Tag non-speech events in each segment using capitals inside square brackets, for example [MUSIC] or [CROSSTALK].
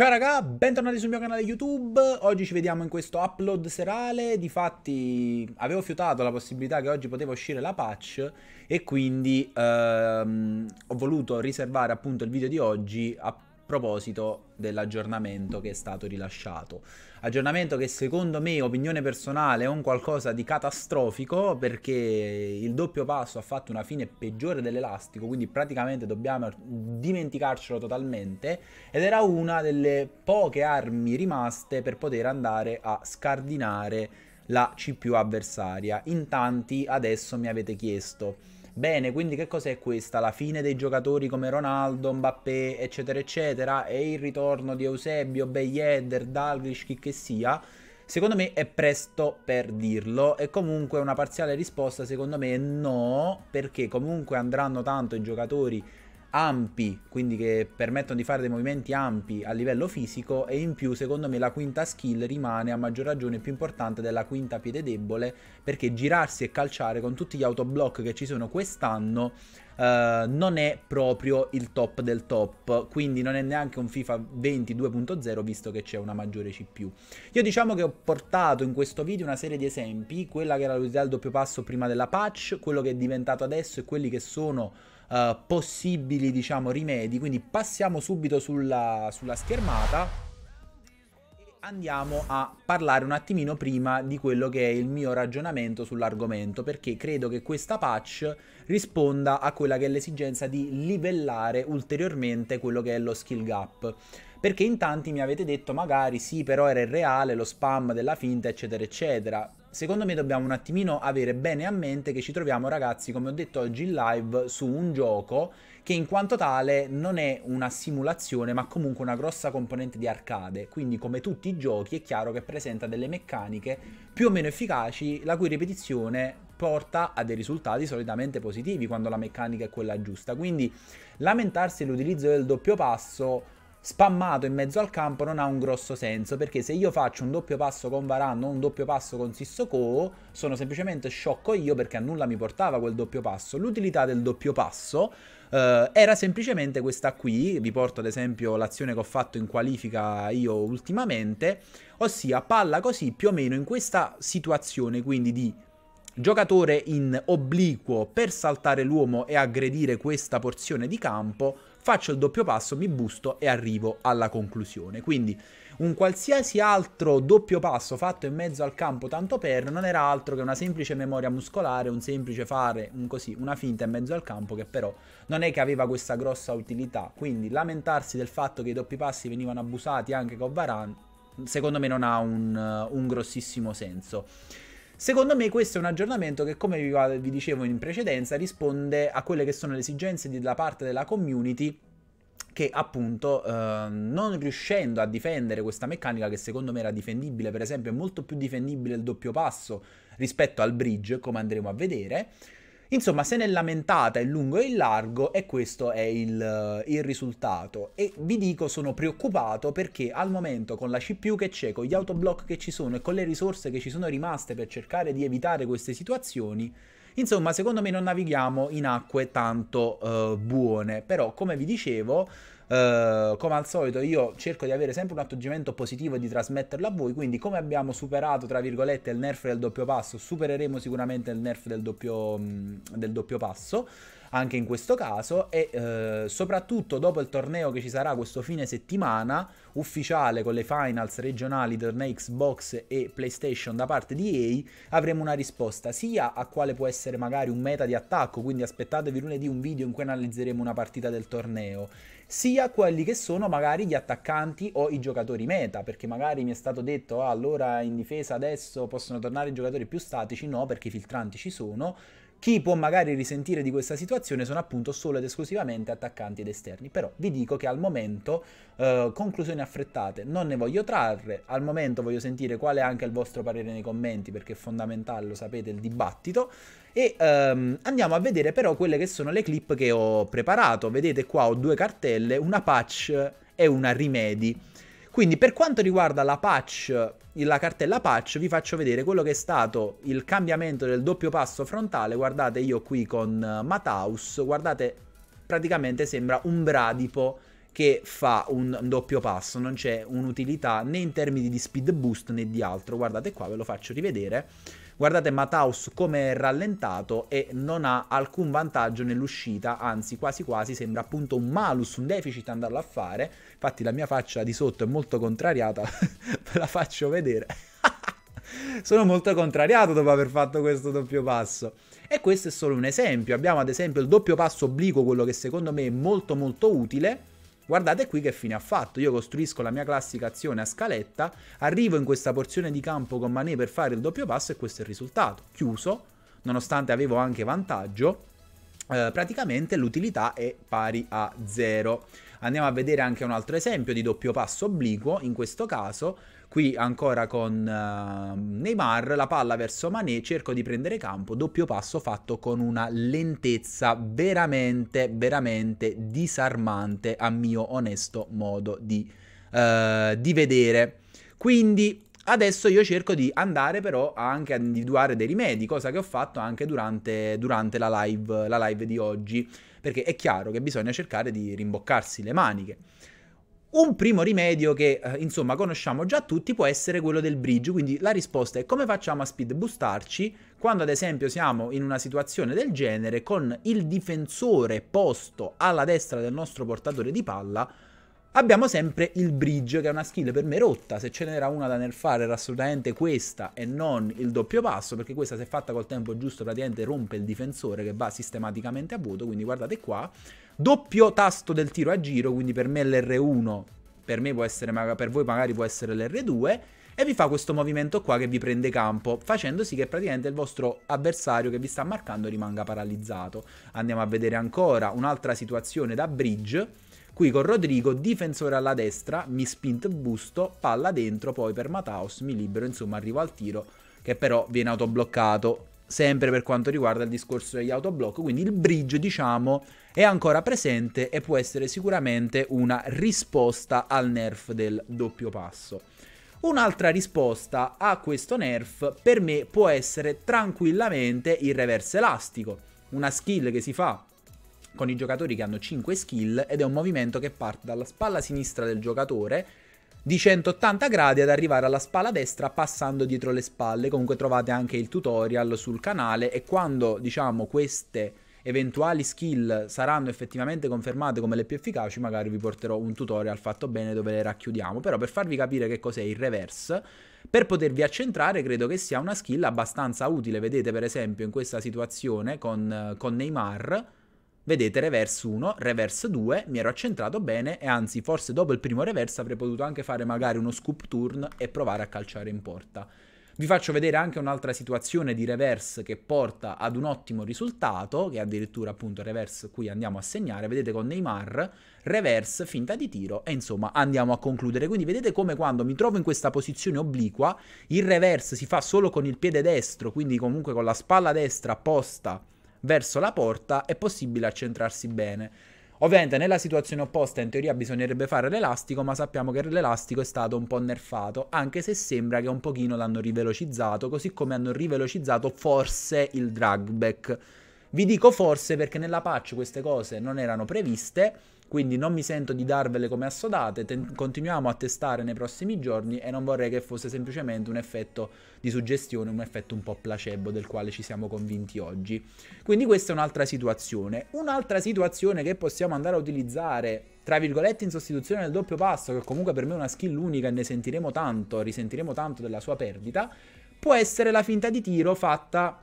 Ciao raga, bentornati sul mio canale YouTube, oggi ci vediamo in questo upload serale, difatti avevo fiutato la possibilità che oggi poteva uscire la patch e quindi ehm, ho voluto riservare appunto il video di oggi a proposito dell'aggiornamento che è stato rilasciato. Aggiornamento che secondo me, opinione personale, è un qualcosa di catastrofico perché il doppio passo ha fatto una fine peggiore dell'elastico, quindi praticamente dobbiamo dimenticarcelo totalmente ed era una delle poche armi rimaste per poter andare a scardinare la CPU avversaria. In tanti adesso mi avete chiesto Bene, quindi che cos'è questa? La fine dei giocatori come Ronaldo, Mbappé, eccetera, eccetera, e il ritorno di Eusebio, Beyeder, Dalglish, chi che sia? Secondo me è presto per dirlo e comunque una parziale risposta secondo me no, perché comunque andranno tanto i giocatori ampi, quindi che permettono di fare dei movimenti ampi a livello fisico e in più secondo me la quinta skill rimane a maggior ragione più importante della quinta piede debole perché girarsi e calciare con tutti gli autoblock che ci sono quest'anno eh, non è proprio il top del top, quindi non è neanche un FIFA 20 2.0 visto che c'è una maggiore CPU. Io diciamo che ho portato in questo video una serie di esempi, quella che era l'utilità del doppio passo prima della patch, quello che è diventato adesso e quelli che sono eh, possibili, diciamo, rimedi. Quindi passiamo subito sulla, sulla schermata andiamo a parlare un attimino prima di quello che è il mio ragionamento sull'argomento, perché credo che questa patch risponda a quella che è l'esigenza di livellare ulteriormente quello che è lo skill gap. Perché in tanti mi avete detto magari sì, però era reale lo spam della finta, eccetera, eccetera secondo me dobbiamo un attimino avere bene a mente che ci troviamo ragazzi, come ho detto oggi in live, su un gioco che in quanto tale non è una simulazione ma comunque una grossa componente di arcade, quindi come tutti i giochi è chiaro che presenta delle meccaniche più o meno efficaci la cui ripetizione porta a dei risultati solitamente positivi quando la meccanica è quella giusta, quindi lamentarsi dell'utilizzo del doppio passo spammato in mezzo al campo non ha un grosso senso perché se io faccio un doppio passo con Varane o un doppio passo con Sissoko sono semplicemente sciocco io perché a nulla mi portava quel doppio passo l'utilità del doppio passo eh, era semplicemente questa qui vi porto ad esempio l'azione che ho fatto in qualifica io ultimamente ossia palla così più o meno in questa situazione quindi di giocatore in obliquo per saltare l'uomo e aggredire questa porzione di campo faccio il doppio passo, mi busto e arrivo alla conclusione. Quindi un qualsiasi altro doppio passo fatto in mezzo al campo tanto per non era altro che una semplice memoria muscolare, un semplice fare un così, una finta in mezzo al campo che però non è che aveva questa grossa utilità. Quindi lamentarsi del fatto che i doppi passi venivano abusati anche con Varan, secondo me non ha un, un grossissimo senso. Secondo me questo è un aggiornamento che, come vi dicevo in precedenza, risponde a quelle che sono le esigenze della parte della community che appunto eh, non riuscendo a difendere questa meccanica che secondo me era difendibile, per esempio è molto più difendibile il doppio passo rispetto al bridge, come andremo a vedere, Insomma, se ne è lamentata in lungo e in largo e questo è il, eh, il, risultato. E vi dico, sono preoccupato perché al momento con la CPU che c'è, con gli autoblock che ci sono e con le risorse che ci sono rimaste per cercare di evitare queste situazioni, insomma, secondo me non navighiamo in acque tanto eh, buone. Però, come vi dicevo, eh, come al solito io cerco di avere sempre un atteggiamento positivo e di trasmetterlo a voi, quindi come abbiamo superato tra virgolette il nerf del doppio passo, supereremo sicuramente il nerf del doppio, mm, del doppio passo anche in questo caso e eh, soprattutto dopo il torneo che ci sarà questo fine settimana ufficiale con le finals regionali tornei Xbox e PlayStation da parte di EA avremo una risposta sia a quale può essere magari un meta di attacco quindi aspettatevi lunedì un video in cui analizzeremo una partita del torneo sia quelli che sono magari gli attaccanti o i giocatori meta, perché magari mi è stato detto ah, allora in difesa adesso possono tornare i giocatori più statici, no perché i filtranti ci sono, chi può magari risentire di questa situazione sono appunto solo ed esclusivamente attaccanti ed esterni, però vi dico che al momento eh, conclusioni affrettate non ne voglio trarre, al momento voglio sentire qual è anche il vostro parere nei commenti perché è fondamentale, lo sapete, il dibattito e ehm, andiamo a vedere però quelle che sono le clip che ho preparato, vedete qua ho due cartelle, una patch e una rimedi. Quindi per quanto riguarda la patch, la cartella patch, vi faccio vedere quello che è stato il cambiamento del doppio passo frontale. Guardate io qui con eh, Mataus, guardate praticamente sembra un bradipo che fa un doppio passo, non c'è un'utilità né in termini di speed boost né di altro. Guardate qua, ve lo faccio rivedere. Guardate Mataus come è rallentato e non ha alcun vantaggio nell'uscita, anzi quasi quasi sembra appunto un malus, un deficit andarlo a fare. Infatti la mia faccia di sotto è molto contrariata, [LAUGHS] ve la faccio vedere. [LAUGHS] Sono molto contrariato dopo aver fatto questo doppio passo. E questo è solo un esempio. Abbiamo ad esempio il doppio passo obliquo, quello che secondo me è molto molto utile Guardate qui che fine ha fatto, io costruisco la mia classica azione a scaletta, arrivo in questa porzione di campo con Mané per fare il doppio passo e questo è il risultato. Chiuso, nonostante avevo anche vantaggio, eh, praticamente l'utilità è pari a zero. Andiamo a vedere anche un altro esempio di doppio passo obliquo, in questo caso Qui ancora con uh, Neymar, la palla verso Mané, cerco di prendere campo, doppio passo fatto con una lentezza veramente, veramente disarmante a mio onesto modo di, uh, di vedere. Quindi Adesso io cerco di andare però anche a individuare dei rimedi, cosa che ho fatto anche durante, durante la, live, la live di oggi, perché è chiaro che bisogna cercare di rimboccarsi le maniche. Un primo rimedio che eh, insomma conosciamo già tutti può essere quello del bridge, quindi la risposta è come facciamo a speed boostarci quando ad esempio siamo in una situazione del genere con il difensore posto alla destra del nostro portatore di palla Abbiamo sempre il bridge, che è una skill per me rotta. Se ce n'era una da nerfare era assolutamente questa e non il doppio passo, perché questa se fatta col tempo giusto praticamente rompe il difensore che va sistematicamente a vuoto, quindi guardate qua. Doppio tasto del tiro a giro, quindi per me l'R1, per, me essere, per voi magari può essere l'R2, e vi fa questo movimento qua che vi prende campo, facendo sì che praticamente il vostro avversario che vi sta marcando rimanga paralizzato. Andiamo a vedere ancora un'altra situazione da bridge Qui con Rodrigo, difensore alla destra, mi spint busto, palla dentro, poi per Mataos mi libero, insomma arrivo al tiro che però viene autobloccato sempre per quanto riguarda il discorso degli autoblocchi, quindi il bridge diciamo è ancora presente e può essere sicuramente una risposta al nerf del doppio passo. Un'altra risposta a questo nerf per me può essere tranquillamente il reverse elastico, una skill che si fa con i giocatori che hanno 5 skill ed è un movimento che parte dalla spalla sinistra del giocatore di 180 gradi ad arrivare alla spalla destra passando dietro le spalle. Comunque trovate anche il tutorial sul canale e quando diciamo queste eventuali skill saranno effettivamente confermate come le più efficaci, magari vi porterò un tutorial fatto bene dove le racchiudiamo, però per farvi capire che cos'è il reverse, per potervi accentrare credo che sia una skill abbastanza utile, vedete per esempio in questa situazione con, con Neymar, Vedete reverse 1, reverse 2, mi ero accentrato bene e anzi forse dopo il primo reverse avrei potuto anche fare magari uno scoop turn e provare a calciare in porta. Vi faccio vedere anche un'altra situazione di reverse che porta ad un ottimo risultato, che addirittura appunto reverse qui andiamo a segnare, vedete con Neymar, reverse, finta di tiro e insomma andiamo a concludere. Quindi vedete come quando mi trovo in questa posizione obliqua, il reverse si fa solo con il piede destro, quindi comunque con la spalla destra apposta verso la porta è possibile accentrarsi bene. Ovviamente nella situazione opposta in teoria bisognerebbe fare l'elastico, ma sappiamo che l'elastico è stato un po' nerfato, anche se sembra che un pochino l'hanno rivelocizzato, così come hanno rivelocizzato forse il drag back. Vi dico forse perché nella patch queste cose non erano previste, quindi non mi sento di darvele come assodate, ten- continuiamo a testare nei prossimi giorni e non vorrei che fosse semplicemente un effetto di suggestione, un effetto un po' placebo del quale ci siamo convinti oggi. Quindi questa è un'altra situazione. Un'altra situazione che possiamo andare a utilizzare tra virgolette in sostituzione del doppio passo, che comunque per me è una skill unica e ne sentiremo tanto, risentiremo tanto della sua perdita, può essere la finta di tiro fatta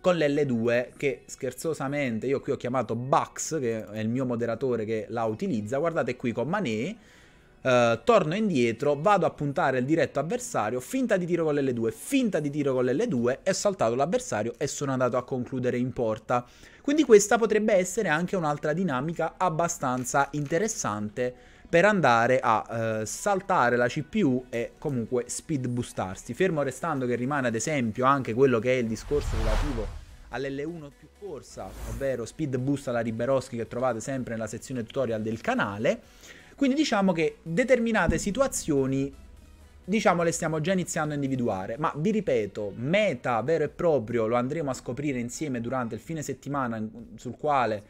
con l'L2 che scherzosamente io qui ho chiamato Bax, che è il mio moderatore che la utilizza, guardate qui con Mané, eh, torno indietro, vado a puntare il diretto avversario, finta di tiro con l'L2, finta di tiro con l'L2, e ho saltato l'avversario e sono andato a concludere in porta. Quindi questa potrebbe essere anche un'altra dinamica abbastanza interessante per andare a eh, saltare la CPU e comunque speed boostarsi. Fermo restando che rimane ad esempio anche quello che è il discorso relativo all'L1 più corsa, ovvero speed boost alla Riberoschi che trovate sempre nella sezione tutorial del canale. Quindi diciamo che determinate situazioni diciamo le stiamo già iniziando a individuare, ma vi ripeto, meta vero e proprio lo andremo a scoprire insieme durante il fine settimana sul quale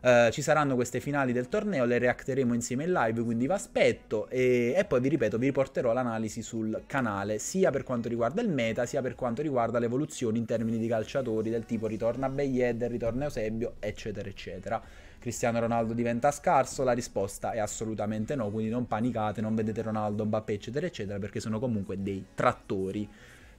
eh, ci saranno queste finali del torneo, le reacteremo insieme in live, quindi vi aspetto e, e, poi vi ripeto, vi riporterò l'analisi sul canale, sia per quanto riguarda il meta, sia per quanto riguarda le evoluzioni in termini di calciatori del tipo ritorna Beyed, ritorna Eusebio, eccetera, eccetera. Cristiano Ronaldo diventa scarso? La risposta è assolutamente no, quindi non panicate, non vedete Ronaldo, Mbappé, eccetera, eccetera, perché sono comunque dei trattori.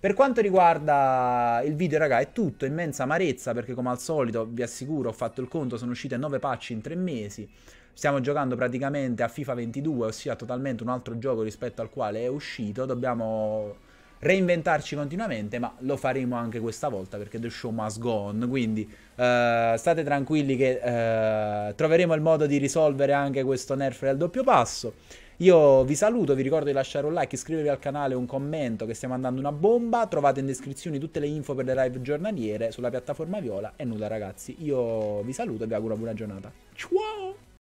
Per quanto riguarda il video, raga, è tutto, immensa amarezza, perché come al solito, vi assicuro, ho fatto il conto, sono uscite 9 patch in 3 mesi, stiamo giocando praticamente a FIFA 22, ossia totalmente un altro gioco rispetto al quale è uscito, dobbiamo reinventarci continuamente, ma lo faremo anche questa volta, perché The Show must go on, quindi eh, state tranquilli che eh, troveremo il modo di risolvere anche questo nerf del doppio passo. Io vi saluto, vi ricordo di lasciare un like, iscrivervi al canale, un commento che stiamo andando una bomba. Trovate in descrizione tutte le info per le live giornaliere sulla piattaforma Viola. E nulla ragazzi, io vi saluto e vi auguro una buona giornata. Ciao!